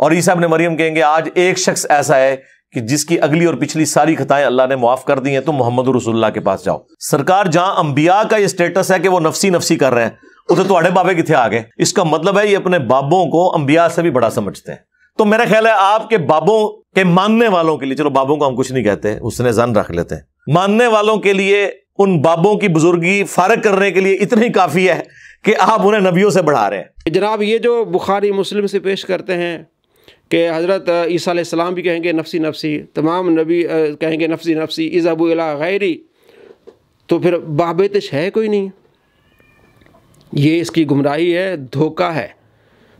और ईसा अपने मरियम कहेंगे आज एक शख्स ऐसा है कि जिसकी अगली और पिछली सारी खताएं अल्लाह ने माफ कर दी हैं तो मोहम्मद रसुल्ला के पास जाओ सरकार जहां अंबिया का ये स्टेटस है कि वो नफसी नफसी कर रहे हैं उधर थोड़े बाबे कितने आ गए इसका मतलब है ये अपने बाबों को अंबिया से भी बड़ा समझते हैं तो मेरा ख्याल है आपके बाबों के मानने वालों के लिए चलो बाबों को हम कुछ नहीं कहते उसने जन रख लेते हैं मानने वालों के लिए उन बाबों की बुजुर्गी फारक करने के लिए इतना ही काफ़ी है कि आप उन्हें नबियों से बढ़ा रहे हैं जनाब ये जो बुखारी मुस्लिम से पेश करते हैं कि हज़रत ईसीम भी कहेंगे नफसी नफसी तमाम नबी कहेंगे नफसी नफसी इज़ाबू अला गैरी तो फिर बाबेतश है कोई नहीं ये इसकी गुमराही है धोखा है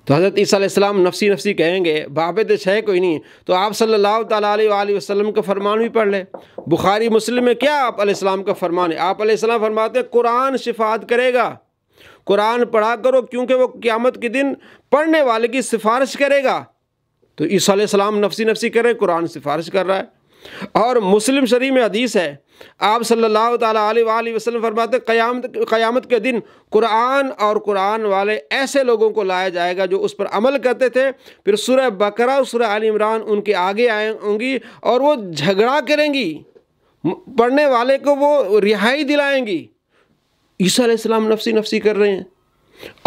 तो हज़रत ईसीम नफसी नफसी कहेंगे बाबेतश है कोई नहीं तो आप सल्लल्लाहु अलैहि वसल्लम का फरमान भी पढ़ लें बुखारी मुस्लिम में क्या आप आपाम का फरमान है आप आपाम फरमाते हैं कुरान शिफात करेगा कुरान पढ़ा करो क्योंकि वो क़्यामत के दिन पढ़ने वाले की सिफारिश करेगा तो ईसा सलाम नफसी नफसी कर रहे हैं कुरान सिफारिश कर रहा है और मुस्लिम शरीफ में हदीस है आप सल्लल्लाहु अलैहि वसलम फरमाते क़यामत क़यामत के दिन कुरान और कुरान वाले ऐसे लोगों को लाया जाएगा जो उस पर अमल करते थे फिर सूर्य बकरा और सूर्य इमरान उनके आगे आए होंगी और वो झगड़ा करेंगी पढ़ने वाले को वो रिहाई दिलाएंगी ईसा नफसी नफसी कर रहे हैं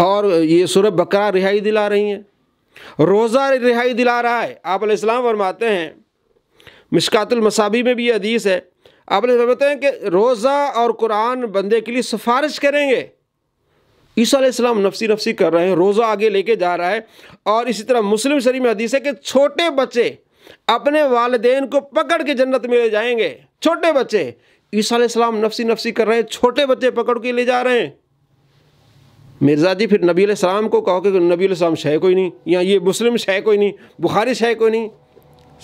और ये सूर्य बकरा रिहाई दिला रही हैं रोज़ा रिहाई दिला रहा है आप इस्लाम फरमाते हैं मिसकातुलमसाबी में भी यह हदीस है आप फरमाते हैं कि रोज़ा और कुरान बंदे के लिए सिफारिश करेंगे ईसा इस्लाम नफसी नफसी कर रहे हैं रोज़ा आगे लेके जा रहा है और इसी तरह मुस्लिम शरीफ में हदीस है कि छोटे बच्चे अपने वालदेन को पकड़ के जन्नत में ले जाएंगे छोटे बच्चे ईसा इस्लाम नफसी नफसी कर रहे हैं छोटे बच्चे पकड़ के ले जा रहे हैं मिर्ज़ा जी फिर नबी सलाम को कहो कि नबी सलाम शह कोई नहीं या ये मुस्लिम शह कोई नहीं बुखारी शह कोई नहीं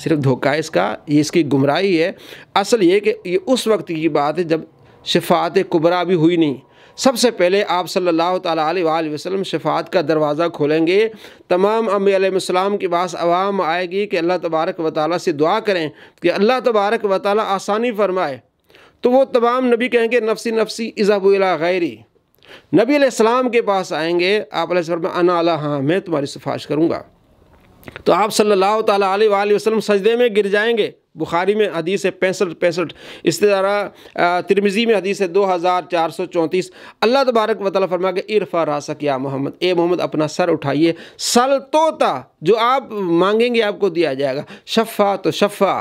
सिर्फ धोखा है इसका ये इसकी गुमराही है असल ये कि ये उस वक्त की बात है जब शफात कुबरा भी हुई नहीं सबसे पहले आप सल्लल्लाहु अलैहि वसल्लम शफात का दरवाज़ा खोलेंगे तमाम अम्बीम के पास आवाम आएगी कि अल्लाह तबारक व ताली से दुआ करें कि अल्लाह तबारक व ताली आसानी फरमाए तो वो तमाम नबी कहेंगे नफसी नफसी इज़ाबुला गैरी नबी सलाम के पास आएंगे आप अना हाँ मैं तुम्हारी सिफारिश करूँगा तो आप सल्लल्लाहु अलैहि वसल्लम सजदे में गिर जाएंगे बुखारी में हदीस है पैंसठ पैंसठ इस तरह तिरमिज़ी में हदीस है दो हज़ार चार सौ चौंतीस अल्लाह तबारक वाल फरमा के इरफा रासक या मोहम्मद ए मोहम्मद अपना सर उठाइए तो जो आप मांगेंगे आपको दिया जाएगा शफ़ा तो शफ़ा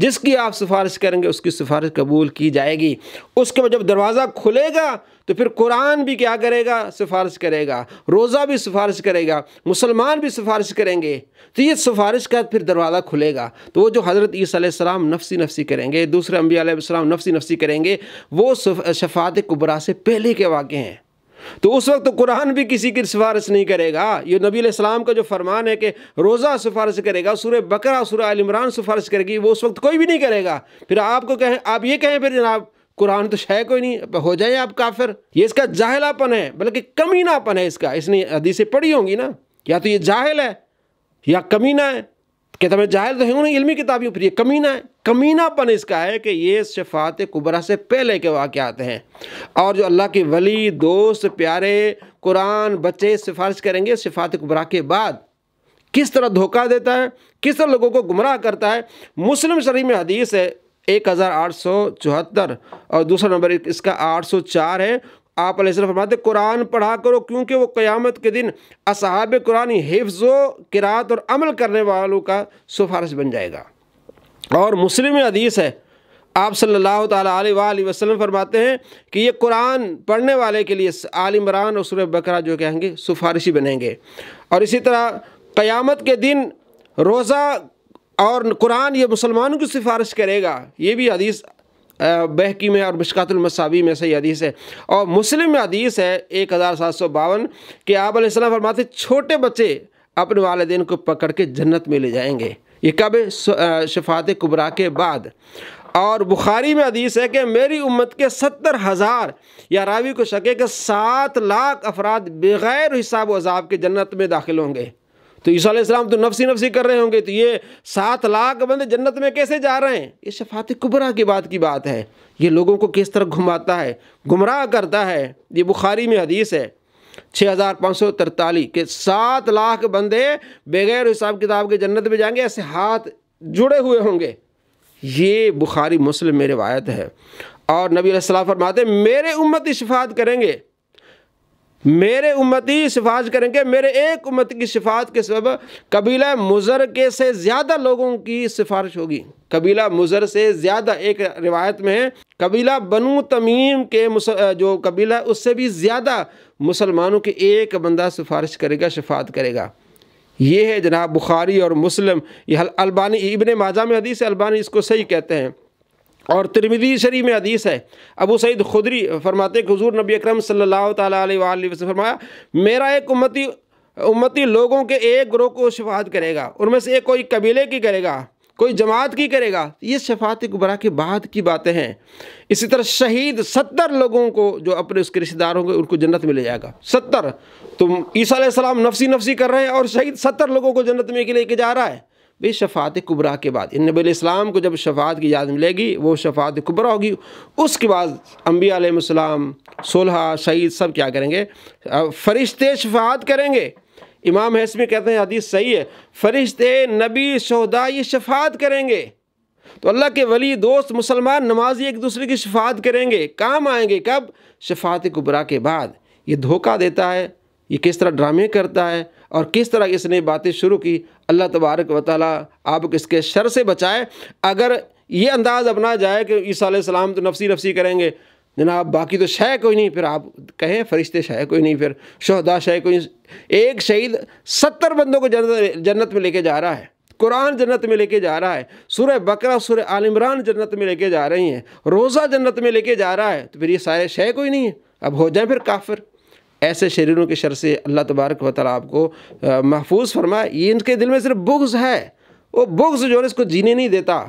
जिसकी आप सिफारिश करेंगे उसकी सिफारिश कबूल की जाएगी उसके बाद जब दरवाज़ा खुलेगा तो फिर कुरान भी क्या करेगा सिफारिश करेगा रोज़ा भी सिफारिश करेगा मुसलमान भी सिफारिश करेंगे तो ये सिफारिश का फिर दरवाज़ा खुलेगा तो वो जो हज़रत ईसीम नफसी नफसी करेंगे दूसरे आलम नफसी नफसी करेंगे वो शफात कुबरा से पहले के वाक़ हैं तो उस वक्त तो कुरान भी किसी की सिफारिश नहीं करेगा ये नबी सलाम का जो फरमान है कि रोज़ा सिफारिश करेगा सूर्य बकरा सूर्य आलमरान सिफारिश करेगी वो उस वक्त कोई भी नहीं करेगा फिर आपको कहें आप ये कहें फिर जनाब कुरान तो शायद कोई नहीं हो जाए आप काफिर ये इसका जाहिलापन है बल्कि कमीनापन है इसका इसने हदीसें पढ़ी होंगी ना या तो ये जाहिल है या कमीना है कहता मैं जाहिल तो है उन्हें इलमी किताबियों पर यह कमीना है कमीनापन इसका है कि ये शफात कुबरा से पहले के वाक़ आते हैं और जो अल्लाह के वली दोस्त प्यारे कुरान बच्चे सिफारिश करेंगे सिफात कुबरा के बाद किस तरह धोखा देता है किस तरह लोगों को गुमराह करता है मुस्लिम शरीफ में हदीस है एक हज़ार आठ सौ चौहत्तर और दूसरा नंबर इसका आठ सौ चार है आप फरमाते कुरान पढ़ा करो क्योंकि वो क़यामत के दिन असहाब कुरानी हिफ्ज़ो किरात और अमल करने वालों का सिफारिश बन जाएगा और मुस्लिम हदीस है आप सल्लल्लाहु सल्ला वसल्लम फरमाते हैं कि ये कुरान पढ़ने वाले के लिए आलिमरान और सूर्य बकरा जो कहेंगे सिफारिशी बनेंगे और इसी तरह क़यामत के दिन रोज़ा और कुरान ये मुसलमानों की सिफारिश करेगा ये भी हदीस बहकी में और मशकातुलमसावी में सही हदीस है और मुस्लिम हदीस है एक हज़ार सात सौ बावन कि आप फरमाते छोटे बच्चे अपने वालदेन को पकड़ के जन्नत में ले जाएंगे ये कब शफात कुबरा के बाद और बुखारी में हदीस है कि मेरी उम्मत के सत्तर हज़ार या रावी को है के सात लाख अफराद बग़ैर हिसाब वजाब के जन्नत में दाखिल होंगे तो ईसीम तो नफसी नफसी कर रहे होंगे तो ये सात लाख बंदे जन्नत में कैसे जा रहे हैं ये शफात कुबरा की बात की बात है ये लोगों को किस तरह घुमाता है गुमराह करता है ये बुखारी में हदीस है छः हज़ार पाँच सौ के सात लाख बंदे बगैर हिसाब किताब के जन्नत में जाएंगे ऐसे हाथ जुड़े हुए होंगे ये बुखारी मुस्लिम में रिवायत है और नबी सलाह फरमाते मेरे उम्मत इशफात करेंगे मेरे उम्मती सिफारिश करेंगे मेरे एक उम्मत की सिफात के सब कबीला मुज़र के से ज़्यादा लोगों की सिफारिश होगी कबीला मुज़र से ज़्यादा एक रिवायत में है कबीला बनु तमीम के जो कबीला उससे भी ज़्यादा मुसलमानों के एक बंदा सिफारिश करेगा शिफात करेगा ये है जनाब बुखारी और मुस्लिम यह अलबानी इबन माजा में हदीस अलबानी इसको सही कहते हैं और तिरमिदी शरी में हदीस है अबू सईद खुदरी फरमाते हजूर नबी अक्रम सरमाया मेरा एक उम्मती उम्मती लोगों के एक ग्रोह को शफात करेगा उनमें से एक कोई कबीले की करेगा कोई जमात की करेगा ये शफात गुबरा के बाद की बातें हैं इसी तरह शहीद सत्तर लोगों को जो अपने उसके रिश्तेदार होंगे उनको जन्नत में ले जाएगा सत्तर तुम ईसा सलाम नफसी नफसी कर रहे हैं और शहीद सत्तर लोगों को जन्नत में लेके जा रहा है भाई शफात कुबरा के बाद इस्लाम को जब शफात की याद मिलेगी वो शफात कुबरा होगी उसके बाद अम्बियाम सोलह शहीद सब क्या करेंगे फरिश्ते शफात करेंगे इमाम हैसमी कहते हैं हदीस सही है फरिश्ते नबी शहदा ये शफात करेंगे तो अल्लाह के वली दोस्त मुसलमान नमाजी एक दूसरे की शफात करेंगे काम आएंगे कब शफात कुबरा के बाद ये धोखा देता है ये किस तरह ड्रामे करता है और किस तरह इसने बातें शुरू की अल्लाह तबारक व ताली आप इसके शर से बचाए अगर ये अंदाज़ अपना जाए कि ईसा सलाम तो नफसी नफसी करेंगे जनाब बाकी तो शय कोई नहीं फिर आप कहें फरिश्ते शय कोई नहीं फिर शहदा शय कोई एक शहीद सत्तर बंदों को जन्नत जन्नत में लेके जा रहा है कुरान जन्नत में लेके जा रहा है सूर्य बकरा सूर्य आलमरान जन्नत में लेके जा रही हैं रोज़ा जन्नत में लेके जा रहा है तो फिर ये सारे शय कोई नहीं है अब हो जाए फिर काफिर ऐसे शरीरों की शर से अल्लाह तबारक व आपको महफूज फरमाए ये इनके दिल में सिर्फ बुग्ज़ है वो बुग्ज़ जो है इसको जीने नहीं देता